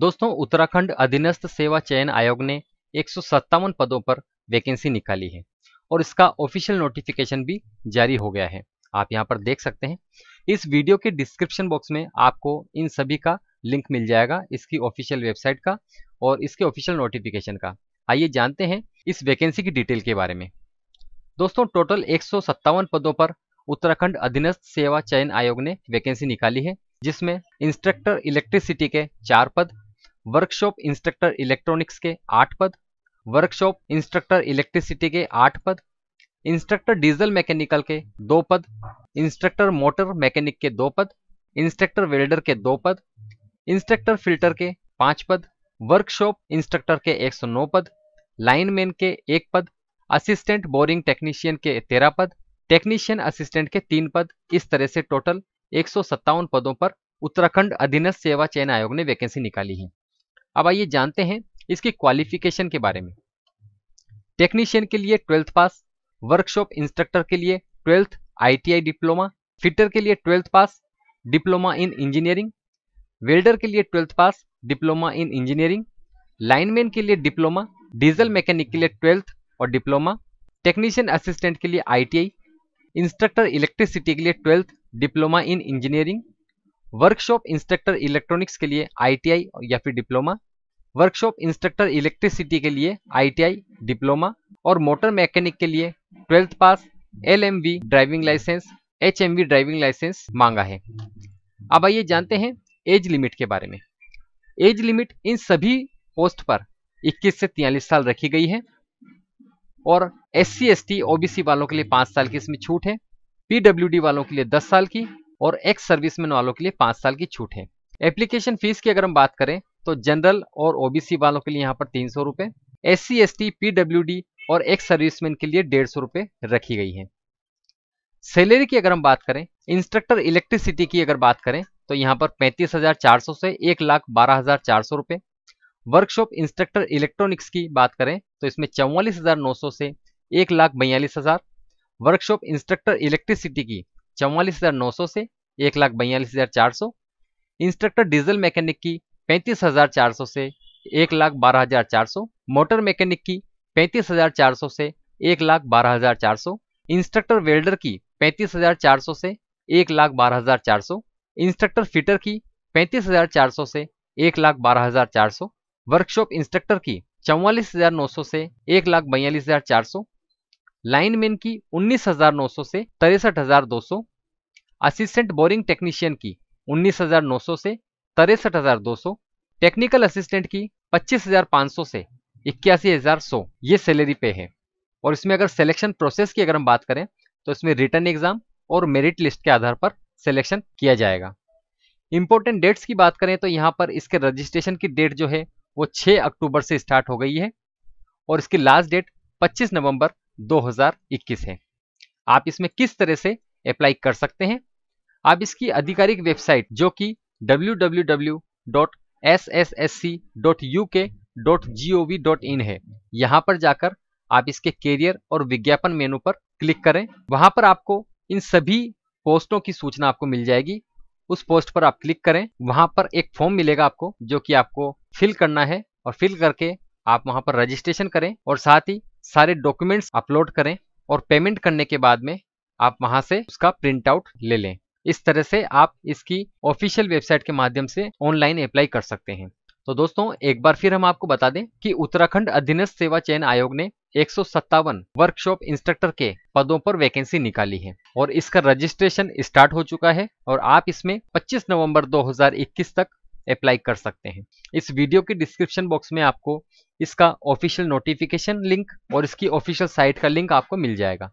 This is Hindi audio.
दोस्तों उत्तराखंड अधीनस्थ सेवा चयन आयोग ने एक पदों पर वैकेंसी निकाली है और इसका ऑफिशियल नोटिफिकेशन भी जारी हो गया है आप यहाँ पर देख सकते हैं इस वीडियो के डिस्क्रिप्शन बॉक्स में आपको इन सभी का लिंक मिल जाएगा इसकी ऑफिशियल वेबसाइट का और इसके ऑफिशियल नोटिफिकेशन का आइए जानते हैं इस वैकेंसी की डिटेल के बारे में दोस्तों टोटल एक पदों पर उत्तराखंड अधीनस्थ सेवा चयन आयोग ने वैकेंसी निकाली है जिसमें इंस्ट्रक्टर इलेक्ट्रिसिटी के चार पद वर्कशॉप इंस्ट्रक्टर इलेक्ट्रॉनिक्स के आठ पद वर्कशॉप इंस्ट्रक्टर इलेक्ट्रिसिटी के आठ पद इंस्ट्रक्टर डीजल मैकेनिकल के दो पद इंस्ट्रक्टर मोटर मैकेनिक के दो पद इंस्ट्रक्टर वेल्डर के दो पद इंस्ट्रक्टर फिल्टर के पांच पद वर्कशॉप इंस्ट्रक्टर के 109 पद लाइनमैन के एक पद असिस्टेंट बोरिंग टेक्नीशियन के तेरह पद टेक्नीशियन असिस्टेंट के तीन पद इस तरह से टोटल एक पदों पर उत्तराखंड अधीनस्थ सेवा चयन आयोग ने वैकेंसी निकाली है अब आइए जानते हैं इसकी क्वालिफिकेशन के बारे में टेक्नीशियन के लिए ट्वेल्थ पास वर्कशॉप इंस्ट्रक्टर के लिए ट्वेल्थ आईटीआई डिप्लोमा फिटर के लिए twelfth pass diploma in engineering welder के लिए twelfth pass diploma in engineering lineman के लिए डिप्लोमा डीजल मैकेनिक के लिए ट्वेल्थ और डिप्लोमा टेक्नीशियन असिस्टेंट के लिए आईटीआई इंस्ट्रक्टर इलेक्ट्रिसिटी के लिए twelfth diploma in engineering workshop instructor electronics के लिए आईटीआई या फिर डिप्लोमा वर्कशॉप इंस्ट्रक्टर इलेक्ट्रिसिटी के लिए आईटीआई डिप्लोमा और मोटर मैकेनिक के लिए twelfth pass LMV driving licence HMV driving licence मांगा है अब आइए जानते हैं एज लिमिट के बारे में एज लिमिट इन सभी पोस्ट पर 21 से 43 साल रखी गई है और S C S T OBC वालों के लिए पांच साल की इसमें छूट है पीडब्ल्यू वालों के लिए दस साल की और एक्स सर्विसमैन वालों के लिए पांच साल की छूट है एप्लीकेशन फीस की अगर हम बात करें तो जनरल और ओबीसी वालों के लिए यहाँ पर तीन सौ रुपये एस सी और एक्स सर्विसमैन के लिए डेढ़ सौ रुपये रखी गई है सैलरी की अगर हम बात करें इंस्ट्रक्टर इलेक्ट्रिसिटी की अगर बात करें तो यहाँ पर पैंतीस हजार चार सौ से एक लाख बारह हजार चार सौ रुपये वर्कशॉप इंस्ट्रक्टर इलेक्ट्रॉनिक्स की बात करें तो इसमें चौवालीस हजार नौ सौ से एक लाख बयालीस हजार वर्कशॉप इंस्ट्रक्टर इलेक्ट्रिसिटी की चौवालीस से एक लाख बयालीस इंस्ट्रक्टर डीजल मैकेनिक की पैंतीस हजार चार सौ से एक लाख बारह हजार चार सौ मोटर मैकेनिक की पैंतीस हजार चार सौ से एक लाख बारह हजार चार सौ इंस्ट्रक्टर वेल्डर की पैंतीस हजार चार सौ से एक लाख बारह हजार चार सौ इंस्ट्रक्टर फिटर की पैंतीस हजार चार सौ से एक लाख बारह हजार चार सौ वर्कशॉप इंस्ट्रक्टर की चौवालीस हजार नौ सौ से एक लाख बयालीस हजार चार सौ लाइनमैन की उन्नीस हजार नौ सौ से तिरसठ हजार दो सौ असिस्टेंट बोरिंग टेक्नीशियन की उन्नीस हजार नौ सौ से तिरसठ हजार दो सौ टेक्निकल असिस्टेंट की पच्चीस हजार पांच सौ से इक्यासी हजार सौ ये सैलरी पे है और इसमें अगर सिलेक्शन प्रोसेस की अगर हम बात करें तो इसमें रिटर्न एग्जाम और मेरिट लिस्ट के आधार पर सिलेक्शन किया जाएगा इंपॉर्टेंट डेट्स की बात करें तो यहाँ पर इसके रजिस्ट्रेशन की डेट जो है वो 6 अक्टूबर से स्टार्ट हो गई है और इसकी लास्ट डेट 25 नवंबर 2021 है आप इसमें किस तरह से अप्लाई कर सकते हैं आप इसकी आधिकारिक वेबसाइट जो कि www.sssc.uk.gov.in है यहाँ पर जाकर आप इसके कैरियर और विज्ञापन मेनू पर क्लिक करें वहां पर आपको इन सभी पोस्टों की सूचना आपको मिल जाएगी उस पोस्ट पर आप क्लिक करें वहां पर एक फॉर्म मिलेगा आपको जो कि आपको फिल करना है और फिल करके आप वहां पर रजिस्ट्रेशन करें और साथ ही सारे डॉक्यूमेंट्स अपलोड करें और पेमेंट करने के बाद में आप वहां से उसका प्रिंट आउट ले लें इस तरह से आप इसकी ऑफिशियल वेबसाइट के माध्यम से ऑनलाइन अप्लाई कर सकते हैं तो दोस्तों एक बार फिर हम आपको बता दें कि उत्तराखंड अधीनस्थ सेवा चयन आयोग ने एक वर्कशॉप इंस्ट्रक्टर के पदों पर वैकेंसी निकाली है और इसका रजिस्ट्रेशन स्टार्ट हो चुका है और आप इसमें 25 नवंबर 2021 तक अप्लाई कर सकते हैं इस वीडियो के डिस्क्रिप्शन बॉक्स में आपको इसका ऑफिशियल नोटिफिकेशन लिंक और इसकी ऑफिशियल साइट का लिंक आपको मिल जाएगा